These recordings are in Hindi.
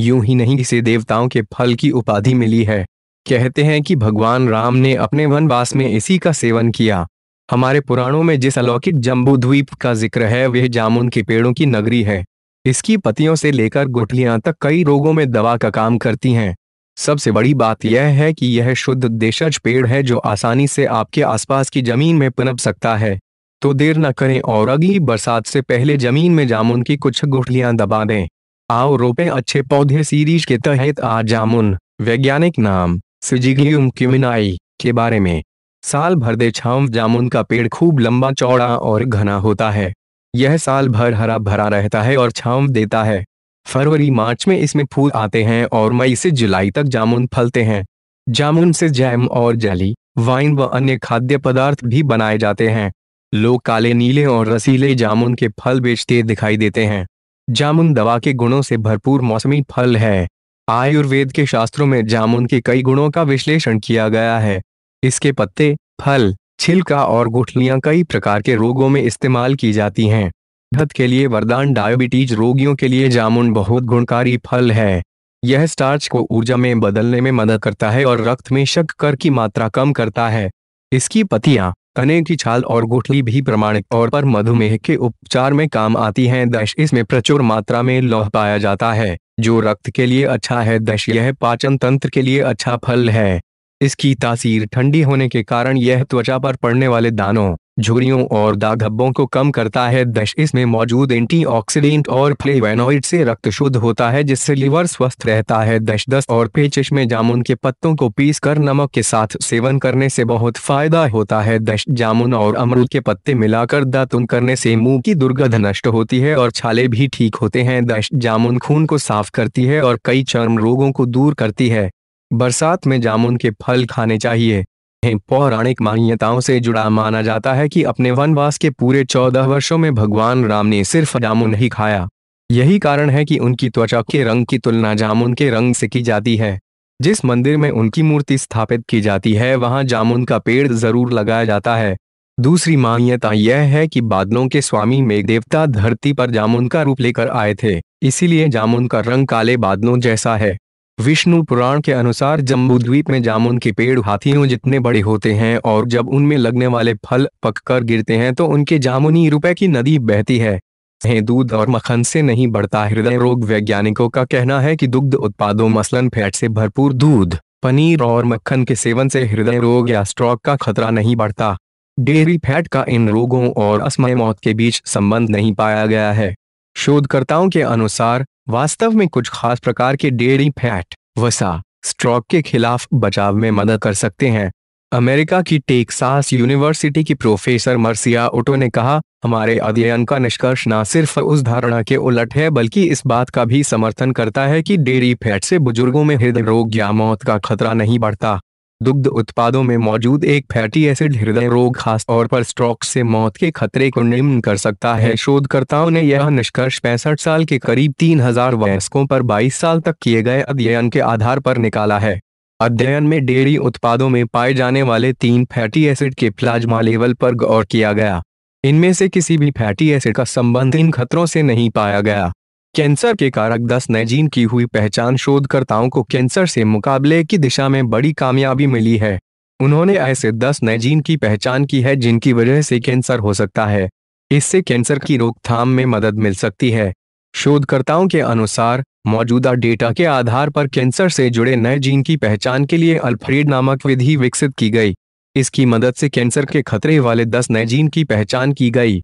यूं ही नहीं इसे देवताओं के फल की उपाधि मिली है कहते हैं कि भगवान राम ने अपने वनवास में इसी का सेवन किया हमारे पुराणों में जिस अलौकिक जम्बू द्वीप का जिक्र है वह जामुन के पेड़ों की नगरी है इसकी पतियों से लेकर गुठलियां तक कई रोगों में दवा का काम करती हैं सबसे बड़ी बात यह है कि यह शुद्ध देशज पेड़ है जो आसानी से आपके आसपास की जमीन में पनप सकता है तो देर न करें और अगली बरसात से पहले जमीन में जामुन की कुछ गुठलियां दबा दें आओ रोपे अच्छे पौधे सीरीज के तहत आज जामुन वैज्ञानिक नाम सिजिगियम क्यूमिनाई के बारे में साल भर दे छाव जामुन का पेड़ खूब लंबा चौड़ा और घना होता है यह साल भर हरा भरा रहता है और छाव देता है फरवरी मार्च में इसमें फूल आते हैं और मई से जुलाई तक जामुन फलते हैं जामुन से जैम और जली वाइन व अन्य खाद्य पदार्थ भी बनाए जाते हैं लोग काले नीले और रसीले जामुन के फल बेचते दिखाई देते हैं जामुन दवा के गुणों से भरपूर मौसमी फल है आयुर्वेद के शास्त्रों में जामुन के कई गुणों का विश्लेषण किया गया है इसके पत्ते फल छिलका और गुठलियां कई प्रकार के रोगों में इस्तेमाल की जाती हैं धत के लिए वरदान डायबिटीज रोगियों के लिए जामुन बहुत गुणकारी फल है यह स्टार्च को ऊर्जा में बदलने में मदद करता है और रक्त में शक्कर की मात्रा कम करता है इसकी पतियां कने की छाल और गुठली भी प्रमाणिक तौर पर मधुमेह के उपचार में काम आती हैं दश इसमें प्रचुर मात्रा में लौह पाया जाता है जो रक्त के लिए अच्छा है दश यह पाचन तंत्र के लिए अच्छा फल है इसकी तासीर ठंडी होने के कारण यह त्वचा पर पड़ने वाले दानों झुगड़ियों और दाग धब्बों को कम करता है दश इसमें मौजूद एंटीऑक्सीडेंट और फ्लेवेनोइड से रक्त शुद्ध होता है जिससे लिवर स्वस्थ रहता है दश दस और पेचिश में जामुन के पत्तों को पीस कर नमक के साथ सेवन करने से बहुत फायदा होता है दश जामुन और अमरूद के पत्ते मिलाकर दातुन करने से मुंह की दुर्गंध नष्ट होती है और छाले भी ठीक होते हैं दश जामुन खून को साफ करती है और कई चर्म रोगों को दूर करती है बरसात में जामुन के फल खाने चाहिए हैं पौराणिक मान्यताओं से जुड़ा माना जाता है कि अपने वनवास के पूरे चौदह वर्षों में भगवान राम ने सिर्फ जामुन ही खाया यही कारण है कि उनकी त्वचा के रंग की तुलना जामुन के रंग से की जाती है जिस मंदिर में उनकी मूर्ति स्थापित की जाती है वहां जामुन का पेड़ जरूर लगाया जाता है दूसरी मान्यता यह है कि बादलों के स्वामी मेघ देवता धरती पर जामुन का रूप लेकर आए थे इसीलिए जामुन का रंग काले बादलों जैसा है विष्णु पुराण के अनुसार जम्बूद्वीप में जामुन के पेड़ हाथियों जितने बड़े होते हैं और जब उनमें लगने वाले फल पककर गिरते हैं तो उनके जामुनी रुपए की नदी बहती है दूध और मक्खन से नहीं बढ़ता हृदय रोग वैज्ञानिकों का कहना है कि दुग्ध उत्पादों मसलन फैट से भरपूर दूध पनीर और मक्खन के सेवन से हृदय रोग या स्ट्रोक का खतरा नहीं बढ़ता डेयरी फैट का इन रोगों और असमय मौत के बीच संबंध नहीं पाया गया है शोधकर्ताओं के अनुसार वास्तव में कुछ खास प्रकार के डेयरी फैट वसा स्ट्रोक के खिलाफ बचाव में मदद कर सकते हैं अमेरिका की टेक्सास यूनिवर्सिटी की प्रोफेसर मर्सिया ओटो ने कहा हमारे अध्ययन का निष्कर्ष न सिर्फ उस धारणा के उलट है बल्कि इस बात का भी समर्थन करता है कि डेयरी फैट से बुजुर्गों में हृदय रोग या मौत का खतरा नहीं बढ़ता दुग्ध उत्पादों में मौजूद एक फैटी एसिड हृदय रोग खास और पर स्ट्रोक से मौत के खतरे को निम्न कर सकता है शोधकर्ताओं ने यह निष्कर्ष पैंसठ साल के करीब तीन हजार वयस्कों पर 22 साल तक किए गए अध्ययन के आधार पर निकाला है अध्ययन में डेयरी उत्पादों में पाए जाने वाले तीन फैटी एसिड के प्लाज्मा लेवल पर गौर किया गया इनमें से किसी भी फैटी एसिड का संबंध इन खतरों से नहीं पाया गया कैंसर के कारक 10 नए जीन की हुई पहचान शोधकर्ताओं को कैंसर से मुकाबले की दिशा में बड़ी कामयाबी मिली है उन्होंने ऐसे 10 नए जीन की पहचान की है जिनकी वजह से कैंसर हो सकता है इससे कैंसर की रोकथाम में मदद मिल सकती है शोधकर्ताओं के अनुसार मौजूदा डेटा के आधार पर कैंसर से जुड़े नए जीन की पहचान के लिए अल्फ्रेड नामक विधि विकसित की गई इसकी मदद से कैंसर के खतरे वाले दस नए जीन की पहचान की गई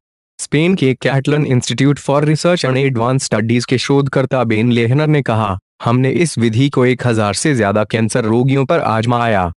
स्पेन के Catalan institute for research and advance studies के शोधकर्ता बेन लेहनर ने कहा हमने इस विधि को 1000 से ज्यादा कैंसर रोगियों पर आजमाया